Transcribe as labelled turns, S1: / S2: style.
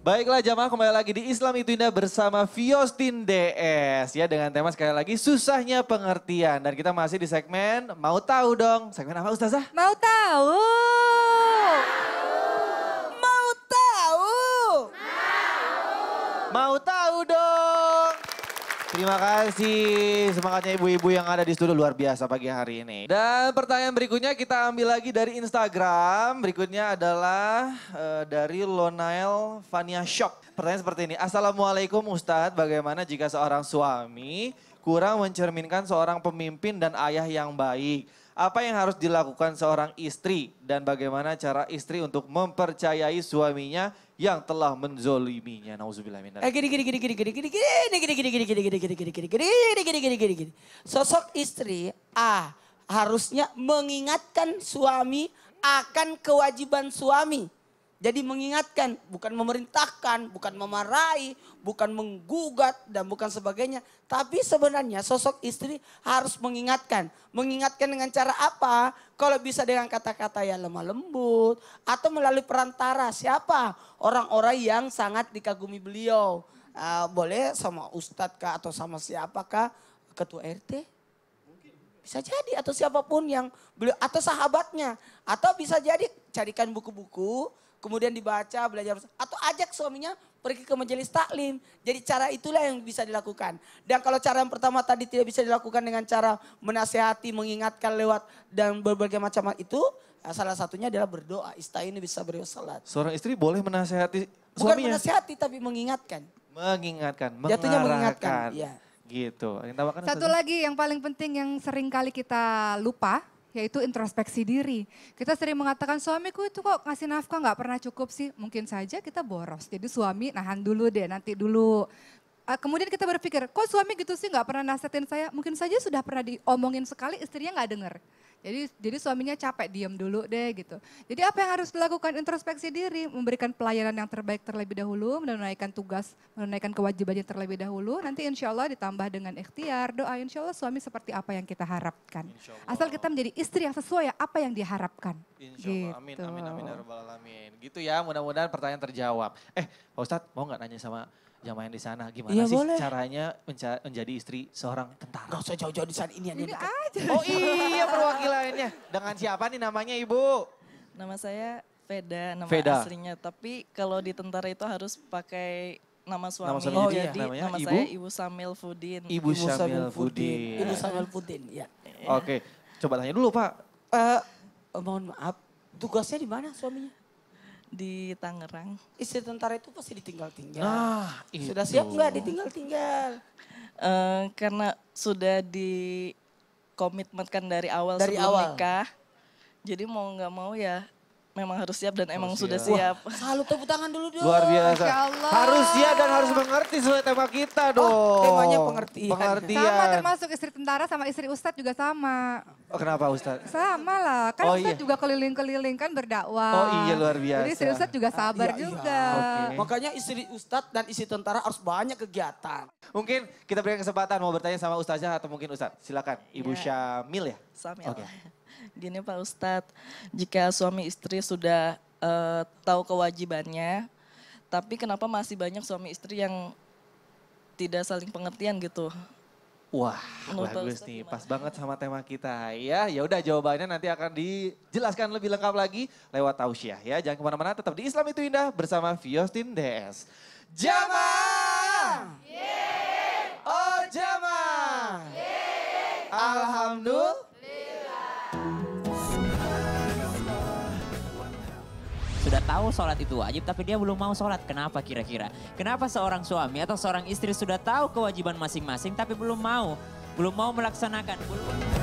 S1: Baiklah jamaah kembali lagi di Islam itu indah bersama Fiostin DS ya dengan tema sekali lagi susahnya pengertian dan kita masih di segmen mau tahu dong segmen apa Ustazah? Mau tahu. Mau tahu. Mau tahu, mau tahu dong. Terima kasih semangatnya ibu-ibu yang ada di studio luar biasa pagi hari ini. Dan pertanyaan berikutnya kita ambil lagi dari Instagram. Berikutnya adalah uh, dari Lonael Vania Shock. Pertanyaan seperti ini. Assalamualaikum Ustadz, bagaimana jika seorang suami kurang mencerminkan seorang pemimpin dan ayah yang baik? Apa yang harus dilakukan seorang istri dan bagaimana cara istri untuk mempercayai suaminya yang telah menzoliminya? Nauzubillah gini
S2: Gini gini gini gini gini gini gini gini gini gini gini gini gini gini gini gini gini gini gini. Sosok istri A harusnya mengingatkan suami akan kewajiban suami jadi mengingatkan, bukan memerintahkan, bukan memarahi, bukan menggugat dan bukan sebagainya. Tapi sebenarnya sosok istri harus mengingatkan. Mengingatkan dengan cara apa? Kalau bisa dengan kata-kata yang lemah lembut atau melalui perantara siapa? Orang-orang yang sangat dikagumi beliau. Ah, boleh sama ustadz kah atau sama siapakah? Ketua RT? Bisa jadi atau siapapun yang beliau atau sahabatnya atau bisa jadi carikan buku-buku kemudian dibaca, belajar atau ajak suaminya pergi ke majelis taklim. Jadi cara itulah yang bisa dilakukan. Dan kalau cara yang pertama tadi tidak bisa dilakukan dengan cara menasehati, mengingatkan lewat dan berbagai macam itu, eh, salah satunya adalah berdoa. ini bisa beri salat.
S1: Seorang istri boleh menasehati
S3: suaminya? Bukan menasehati tapi mengingatkan.
S1: Mengingatkan, Jatuhnya mengingatkan, ya. Gitu. Yang Satu lagi
S3: yang paling penting yang sering kali kita lupa yaitu introspeksi diri. Kita sering mengatakan suamiku itu kok ngasih nafkah nggak pernah cukup sih. Mungkin saja kita boros. Jadi suami nahan dulu deh, nanti dulu Ah, kemudian kita berpikir, kok suami gitu sih nggak pernah nasehatin saya? Mungkin saja sudah pernah diomongin sekali, istrinya nggak denger. Jadi jadi suaminya capek, diam dulu deh gitu. Jadi apa yang harus dilakukan? Introspeksi diri, memberikan pelayanan yang terbaik terlebih dahulu, menunaikan tugas, menunaikan kewajibannya terlebih dahulu. Nanti insya Allah ditambah dengan ikhtiar, doa insya Allah suami seperti apa yang kita harapkan. Asal kita menjadi istri yang sesuai ya, apa yang diharapkan. Insya Allah, gitu. amin, amin, amin, ya
S1: Amin. Gitu ya, mudah-mudahan pertanyaan terjawab. Eh, Pak Ustadz mau nggak nanya sama yang di sana. Gimana ya, sih boleh. caranya menca- menjadi istri seorang tentara? Gak usah jauh-jauh di sana, ini yang ini Aja.
S3: Oh iya perwakilannya.
S1: Dengan siapa nih namanya Ibu?
S4: Nama saya Veda, nama Veda. aslinya. Tapi kalau di tentara itu harus pakai nama suami. Nama suami oh, jadi ya. namanya nama saya Ibu Samil Fudin. Ibu, Ibu Samil Fudin. Ya. Ibu Samil Fudin, ya. Oke,
S1: okay. coba tanya dulu Pak. Uh,
S2: mohon maaf, tugasnya di mana suaminya? di Tangerang. Istri tentara itu pasti ditinggal-tinggal. Ah, itu. Sudah siap nggak ditinggal-tinggal? Uh,
S4: karena sudah di komitmenkan dari awal dari sebelum awal. nikah. Jadi mau nggak mau ya memang harus siap dan emang harus sudah siap. Wah, salut tepuk tangan dulu dong. Luar
S1: biasa. Harus siap dan harus mengerti sesuai tema kita oh, dong. Oh, temanya pengertian. pengertian. Sama termasuk
S3: istri tentara sama istri ustadz juga sama.
S1: Oh, kenapa ustadz?
S3: Sama lah. Kan oh, ustadz iya. juga keliling-keliling kan berdakwah. Oh iya luar biasa. Jadi istri ustadz juga iya, sabar ah, iya, iya. juga. Okay.
S2: Makanya istri ustadz dan istri tentara harus banyak kegiatan.
S1: Mungkin kita berikan kesempatan mau bertanya sama ustadz atau mungkin ustadz. Silakan Ibu yeah. Syamil ya? Syamil. Okay.
S2: Gini Pak
S4: Ustadz, jika suami istri sudah uh, tahu kewajibannya, tapi kenapa masih banyak suami istri yang tidak saling pengertian gitu?
S1: Wah, Menurut bagus nih, gimana? pas banget sama tema kita ya. Ya udah jawabannya nanti akan dijelaskan lebih lengkap lagi lewat tausiah ya. Jangan kemana-mana, tetap di Islam itu indah bersama Fiostin DS. Jama,
S2: yeah. oh Jama! alhamdulillah.
S4: tahu sholat itu wajib tapi dia belum mau sholat. Kenapa kira-kira? Kenapa seorang suami atau seorang istri sudah tahu kewajiban masing-masing tapi belum mau? Belum mau melaksanakan. Belum...